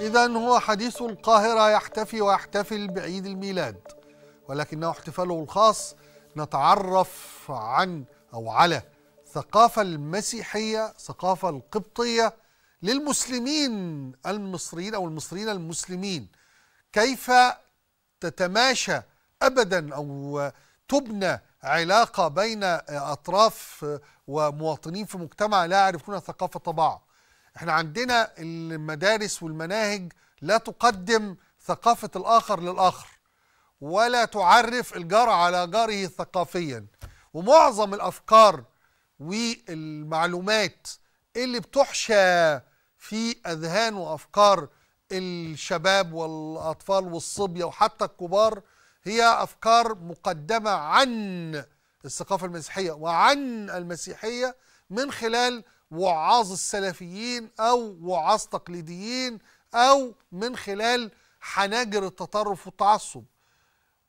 إذا هو حديث القاهرة يحتفي ويحتفل بعيد الميلاد ولكنه احتفاله الخاص نتعرف عن أو على الثقافة المسيحية الثقافة القبطية للمسلمين المصريين أو المصريين المسلمين كيف تتماشى أبدا أو تبنى علاقة بين أطراف ومواطنين في مجتمع لا يعرفون ثقافة بعض احنا عندنا المدارس والمناهج لا تقدم ثقافة الآخر للآخر ولا تعرف الجار على جاره ثقافيا ومعظم الأفكار والمعلومات اللي بتحشى في أذهان وأفكار الشباب والأطفال والصبية وحتى الكبار هي أفكار مقدمة عن الثقافة المسيحية وعن المسيحية من خلال وعاظ السلفيين أو وعاظ تقليديين أو من خلال حناجر التطرف والتعصب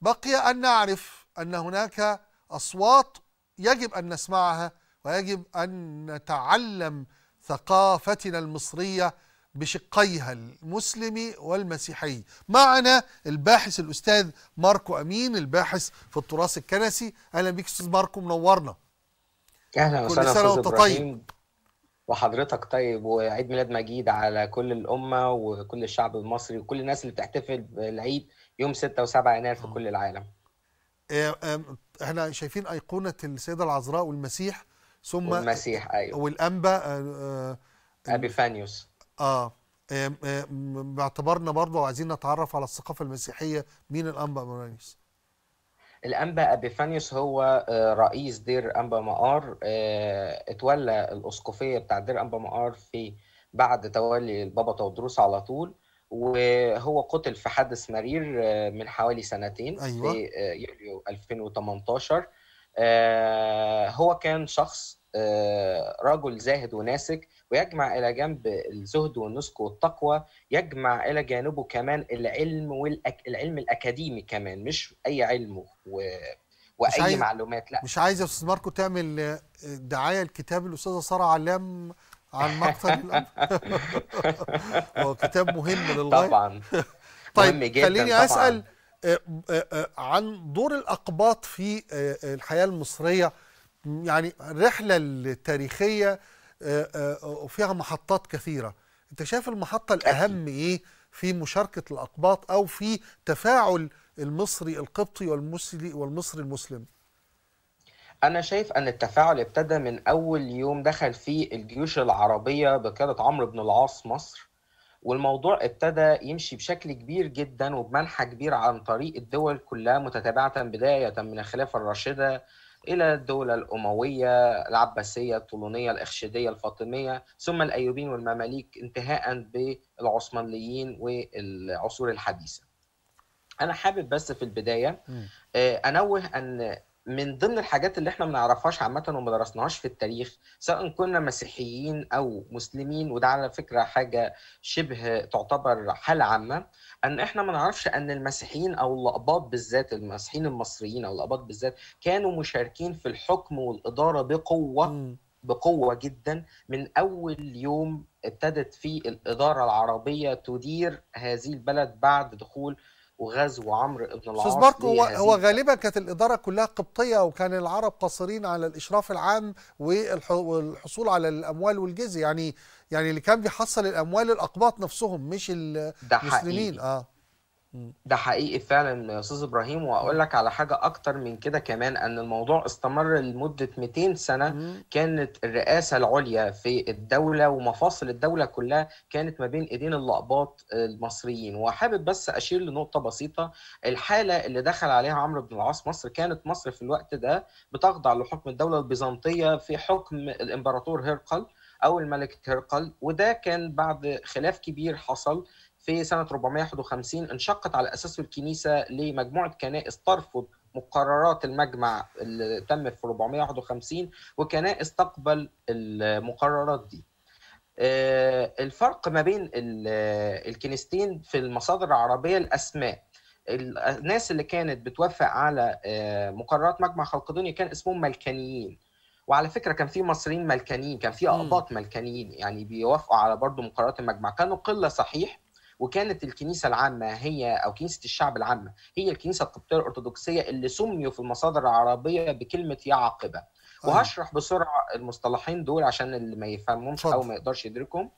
بقي أن نعرف أن هناك أصوات يجب أن نسمعها ويجب أن نتعلم ثقافتنا المصرية بشقيها المسلمي والمسيحي معنا الباحث الأستاذ ماركو أمين الباحث في التراث الكنسي أهلا بك أستاذ ماركو منورنا أهلا وسهلا كل سنة وأنت طيب وحضرتك طيب وعيد ميلاد مجيد على كل الامه وكل الشعب المصري وكل الناس اللي بتحتفل بالعيد يوم 6 و7 يناير في آه. كل العالم. آه، احنا شايفين ايقونه السيده العذراء والمسيح ثم والمسيح ايوه والانبا ابيفانيوس اه, آه، باعتبارنا برضه عايزين نتعرف على الثقافه المسيحيه مين الانبا فانيوس الانبا ابيفانيوس هو آه، رئيس دير انبا مقار آه، اتولى الاسقفيه بتاع دير انبا مقار في بعد تولي البابا تودروس على طول وهو قتل في حادث مرير آه، من حوالي سنتين أيوة. في يوليو 2018 هو كان شخص رجل زاهد وناسك ويجمع إلى جنب الزهد والنسك والتقوى يجمع إلى جانبه كمان العلم والعلم الأكاديمي كمان مش أي علم و... وأي مش عايز... معلومات لا مش عايز يا أستاذ ماركو تعمل آه، دعاية لكتاب الأستاذة سارة علام عن مقتل هو كتاب مهم للغاية طبعا طيب مهم جدا خليني طبعاً. أسأل آه، آه، عن دور الأقباط في الحياة المصرية يعني الرحلة التاريخية آه، آه، وفيها محطات كثيرة أنت شايف المحطة الأهم إيه في مشاركة الأقباط أو في تفاعل المصري القبطي والمصري والمصري المسلم انا شايف ان التفاعل ابتدى من اول يوم دخل فيه الجيوش العربيه بقياده عمرو بن العاص مصر والموضوع ابتدى يمشي بشكل كبير جدا وبمنحى كبير عن طريق الدول كلها متتابعه بدايه من الخلافه الراشده إلى الدولة الأموية العباسية الطولونية الإخشيدية الفاطمية ثم الأيوبيين والمماليك انتهاء بالعثمانيين والعصور الحديثة أنا حابب بس في البداية آه، أنوه أن من ضمن الحاجات اللي احنا ما نعرفهاش عامه وما درسناهاش في التاريخ سواء كنا مسيحيين او مسلمين وده على فكره حاجه شبه تعتبر حاله عامه ان احنا ما نعرفش ان المسيحيين او الاقباط بالذات المسيحيين المصريين او الاقباط بالذات كانوا مشاركين في الحكم والاداره بقوه بقوه جدا من اول يوم ابتدت في الاداره العربيه تدير هذه البلد بعد دخول وغزو عمرو بن العاص استاذ ماركو هو, هو غالبا كانت الاداره كلها قبطيه وكان العرب قاصرين على الاشراف العام والحصول على الاموال والجزيه يعني يعني اللي كان بيحصل الاموال الاقباط نفسهم مش المسلمين ده حقيقي. اه ده حقيقي فعلا يا استاذ ابراهيم واقول لك على حاجه اكتر من كده كمان ان الموضوع استمر لمده 200 سنه كانت الرئاسه العليا في الدوله ومفاصل الدوله كلها كانت ما بين ايدين اللقباط المصريين وحابب بس اشير لنقطه بسيطه الحاله اللي دخل عليها عمرو بن العاص مصر كانت مصر في الوقت ده بتخضع لحكم الدوله البيزنطيه في حكم الامبراطور هرقل او الملك هرقل وده كان بعد خلاف كبير حصل في سنة 451 انشقت على أساسه الكنيسة لمجموعة كنائس ترفض مقررات المجمع اللي تم في 451 وكنائس تقبل المقررات دي آه، الفرق ما بين الكنيستين في المصادر العربية الأسماء الناس اللي كانت بتوافق على آه، مقررات مجمع خلق الدنيا كان اسمهم ملكانيين وعلى فكره كان في مصريين ملكانيين كان في اقباط ملكانيين يعني بيوافقوا على برضه مقررات المجمع كانوا قله صحيح وكانت الكنيسه العامه هي او كنيسه الشعب العامه هي الكنيسه القبطيه الارثوذكسيه اللي سميوا في المصادر العربيه بكلمه يعقبه آه. أيوة. وهشرح بسرعه المصطلحين دول عشان اللي ما يفهمهمش او ما يقدرش يدركهم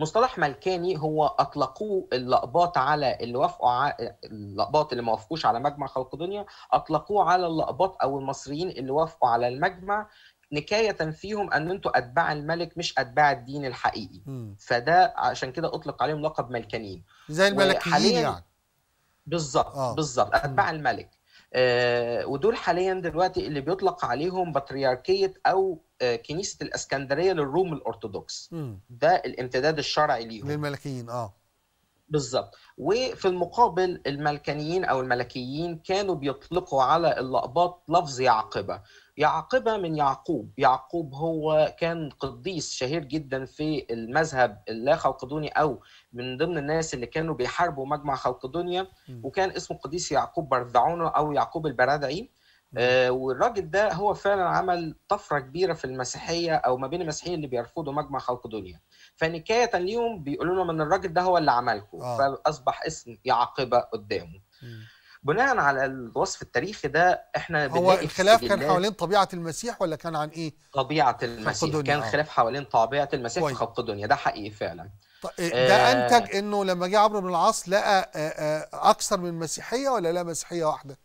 مصطلح ملكاني هو اطلقوه اللقباط على اللي وافقوا ع... اللقباط اللي ما وافقوش على مجمع خلق دنيا اطلقوه على اللقباط او المصريين اللي وافقوا على المجمع نكايه فيهم ان انتوا اتباع الملك مش اتباع الدين الحقيقي م. فده عشان كده اطلق عليهم لقب ملكانين زي الملكيين يعني بالظبط آه. بالظبط اتباع الملك آه ودول حاليا دلوقتي اللي بيطلق عليهم بطرياركية او آه كنيسه الاسكندريه للروم الارثوذكس ده الامتداد الشرعي ليهم للملكيين اه بالظبط وفي المقابل الملكانيين او الملكيين كانوا بيطلقوا على اللقبات لفظ يعقبه يعقبه من يعقوب يعقوب هو كان قديس شهير جدا في المذهب اللا خلقدوني او من ضمن الناس اللي كانوا بيحاربوا مجمع خلقدونيا وكان اسمه قديس يعقوب برذعونه او يعقوب البرادعي آه، والراجل ده هو فعلا عمل طفره كبيره في المسيحيه او ما بين المسيحيين اللي بيرفضوا مجمع خلق دنيا فنكايه ليهم بيقولوا لهم ان الراجل ده هو اللي عملكم آه. فاصبح اسم يعاقبه قدامه مم. بناء على الوصف التاريخي ده احنا هو الخلاف كان حوالين طبيعه المسيح ولا كان عن ايه؟ طبيعه المسيح كان آه. خلاف حوالين طبيعه المسيح في خلق الدنيا ده حقيقي فعلا إيه، ده آه انتج انه لما جه عمرو بن العاص لقى آه آه اكثر من مسيحيه ولا لا مسيحيه واحده؟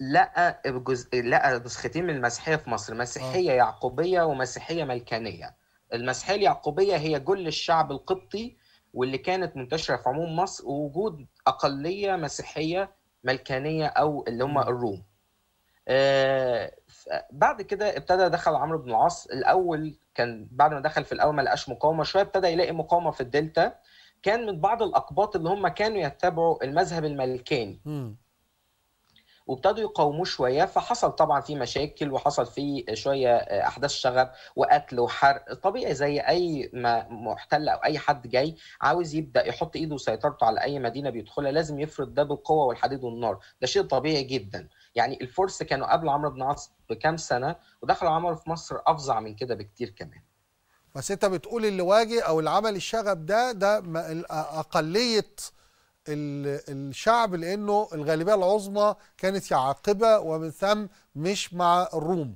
لقى جزء لقى نسختين من المسيحيه في مصر مسيحيه آه. يعقوبيه ومسيحيه ملكانيه المسيحيه اليعقوبيه هي جل الشعب القبطي واللي كانت منتشره في عموم مصر ووجود اقليه مسيحيه ملكانيه او اللي هم الروم آه بعد كده ابتدى دخل عمرو بن العاص الاول كان بعد ما دخل في الاول ما لقاش مقاومه شويه ابتدى يلاقي مقاومه في الدلتا كان من بعض الاقباط اللي هم كانوا يتبعوا المذهب الملكاني وابتدوا يقاوموه شويه فحصل طبعا في مشاكل وحصل في شويه آه، احداث شغب وقتل وحرق طبيعي زي اي محتل او اي حد جاي عاوز يبدا يحط ايده وسيطرته على اي مدينه بيدخلها لازم يفرض ده بالقوه والحديد والنار ده شيء طبيعي جدا يعني الفرس كانوا قبل عمرو بن عاص بكام سنه ودخل عمرو في مصر افظع من كده بكتير كمان بس انت بتقول اللي واجه او العمل الشغب ده ده اقليه الشعب لانه الغالبيه العظمى كانت يعاقبه ومن ثم مش مع الروم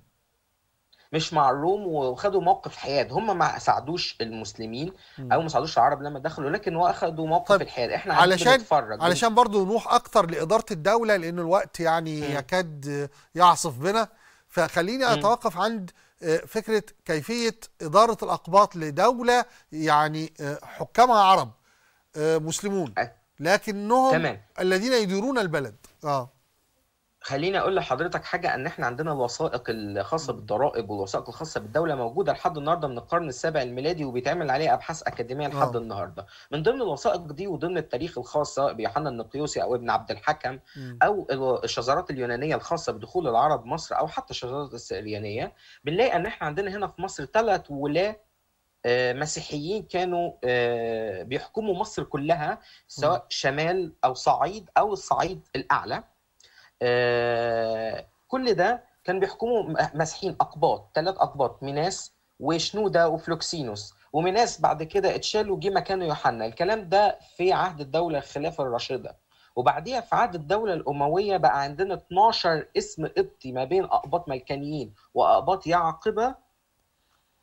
مش مع الروم وخدوا موقف حياد هم ما ساعدوش المسلمين او ما ساعدوش العرب لما دخلوا لكن هو اخدوا موقف طيب الحياد احنا علشان نتفرج علشان برضو نروح اكتر لاداره الدوله لان الوقت يعني م. يكاد يعصف بنا فخليني اتوقف عند آه، فكره كيفيه اداره الاقباط لدوله يعني آه، حكامها عرب آه، مسلمون أه. لكنهم تمام. الذين يديرون البلد اه خليني اقول لحضرتك حاجه ان احنا عندنا الوثائق الخاصه بالضرائب والوثائق الخاصه بالدوله موجوده لحد النهارده من القرن السابع الميلادي وبيتعمل عليها ابحاث اكاديميه آه. لحد أوه. النهارده من ضمن الوثائق دي وضمن التاريخ الخاصه بيوحنا النقيوسي او ابن عبد الحكم م. او الشذرات اليونانيه الخاصه بدخول العرب مصر او حتى الشذرات السريانيه بنلاقي ان احنا عندنا هنا في مصر ثلاث ولاة آه، مسيحيين كانوا آه، بيحكموا مصر كلها سواء شمال او صعيد او الصعيد الاعلى آه، كل ده كان بيحكموا مسيحيين اقباط ثلاث اقباط ميناس وشنوده وفلوكسينوس وميناس بعد كده اتشال وجي مكانه يوحنا الكلام ده في عهد الدوله الخلافه الراشده وبعديها في عهد الدوله الامويه بقى عندنا 12 اسم قبطي ما بين اقباط ملكانيين واقباط يعقبه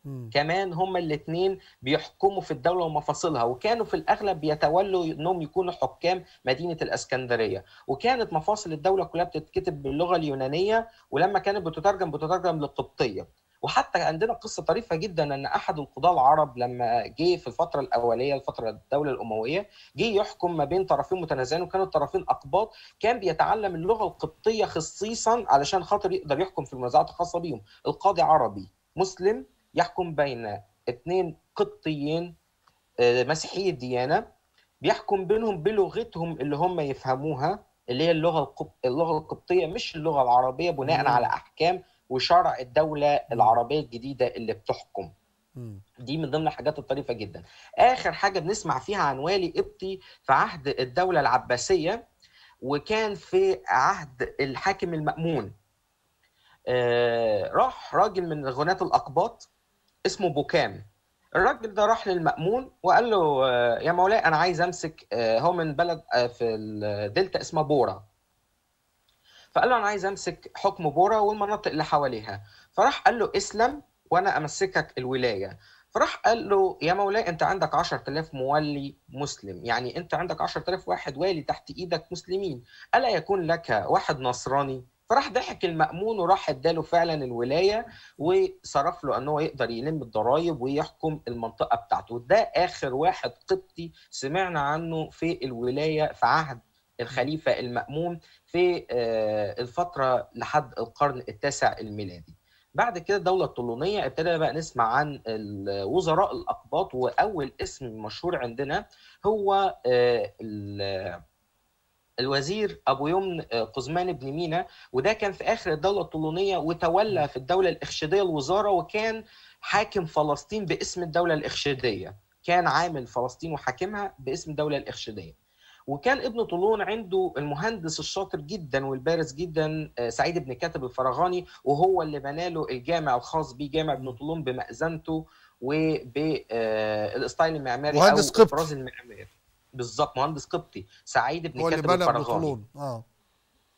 مم. كمان هما الاثنين بيحكموا في الدوله ومفاصلها وكانوا في الاغلب بيتولوا انهم يكونوا حكام مدينه الاسكندريه وكانت مفاصل الدوله كلها بتتكتب باللغه اليونانيه ولما كانت بتترجم بتترجم للقبطيه وحتى عندنا قصه طريفه جدا ان احد القضاه العرب لما جه في الفتره الاوليه لفتره الدوله الامويه جه يحكم ما بين طرفين متنازعين وكانوا الطرفين اقباط كان بيتعلم اللغه القبطيه خصيصا علشان خاطر يقدر يحكم في المنازعات الخاصه بيهم القاضي عربي مسلم يحكم بين اثنين قبطيين آه، مسيحي الديانه بيحكم بينهم بلغتهم اللي هم يفهموها اللي هي اللغه اللغه القبطيه مش اللغه العربيه بناء مم. على احكام وشرع الدوله العربيه الجديده اللي بتحكم مم. دي من ضمن الحاجات الطريفه جدا اخر حاجه بنسمع فيها عن والي قبطي في عهد الدوله العباسيه وكان في عهد الحاكم المامون آه راح راجل من غناة الاقباط اسمه بوكام الراجل ده راح للمأمون وقال له آه، يا مولاي أنا عايز أمسك آه، هو من بلد آه، في الدلتا اسمها بورا فقال له أنا عايز أمسك حكم بورا والمناطق اللي حواليها فراح قال له اسلم وأنا أمسكك الولاية فراح قال له يا مولاي أنت عندك 10000 مولي مسلم يعني أنت عندك 10000 واحد والي تحت إيدك مسلمين ألا يكون لك واحد نصراني فراح ضحك المأمون وراح اداله فعلا الولاية وصرف له ان هو يقدر يلم الضرائب ويحكم المنطقة بتاعته ده آخر واحد قبطي سمعنا عنه في الولاية في عهد الخليفة المأمون في آه، الفترة لحد القرن التاسع الميلادي بعد كده الدولة الطولونية ابتدى بقى نسمع عن وزراء الأقباط وأول اسم مشهور عندنا هو آه، الوزير ابو يمن آه، قزمان بن مينا وده كان في اخر الدوله الطولونيه وتولى في الدوله الاخشيديه الوزاره وكان حاكم فلسطين باسم الدوله الاخشيديه كان عامل فلسطين وحاكمها باسم الدوله الاخشيديه وكان ابن طولون عنده المهندس الشاطر جدا والبارز جدا آه، سعيد بن كاتب الفراغاني وهو اللي بناله الجامع الخاص بيه جامع ابن طولون بمأذنته وبالاستايل آه، المعماري مهندس قبطي المعماري بالظبط مهندس قبطي سعيد بن كاتب الفرغاني اه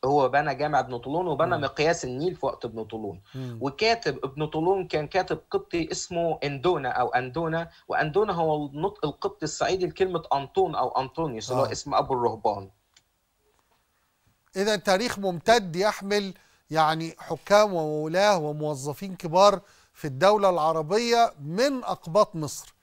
هو بنى جامع ابن طولون وبنى مم. مقياس النيل في وقت ابن طولون وكاتب ابن طولون كان كاتب قبطي اسمه اندونا او اندونا واندونا هو النطق القبطي الصعيدي لكلمه انطون او انطونيوس اللي آه. هو اسم ابو الرهبان اذا تاريخ ممتد يحمل يعني حكام وولاه وموظفين كبار في الدوله العربيه من اقباط مصر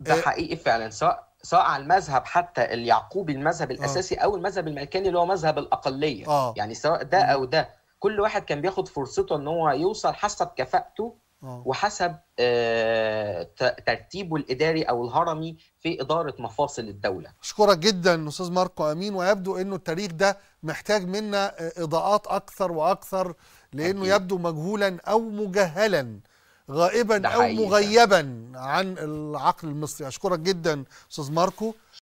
ده آه. حقيقي فعلا سواء سواء على المذهب حتى اليعقوبي المذهب آه. الاساسي أوه. او المذهب الملكاني اللي هو مذهب الاقليه أوه. يعني سواء ده او ده كل واحد كان بياخد فرصته ان هو يوصل حسب كفاءته أوه. وحسب آه ترتيبه الاداري او الهرمي في اداره مفاصل الدوله. اشكرك جدا استاذ ماركو امين ويبدو انه التاريخ ده محتاج منا آه، اضاءات اكثر واكثر لانه أكيد. يبدو مجهولا او مجهلا. غائبا او مغيبا عن العقل المصري اشكرك جدا استاذ ماركو